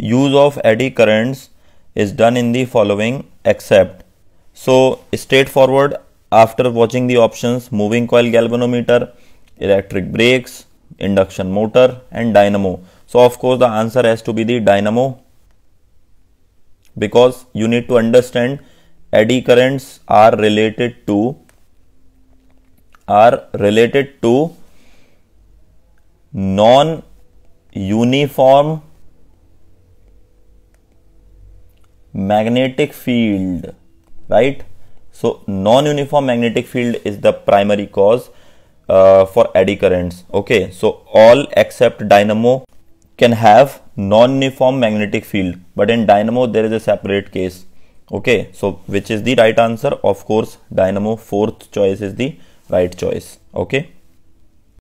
use of eddy currents is done in the following except. So straightforward after watching the options moving coil galvanometer, electric brakes, induction motor and dynamo. So of course the answer has to be the dynamo because you need to understand eddy currents are related to are related to non uniform magnetic field right so non-uniform magnetic field is the primary cause uh, for eddy currents okay so all except dynamo can have non-uniform magnetic field but in dynamo there is a separate case okay so which is the right answer of course dynamo fourth choice is the right choice okay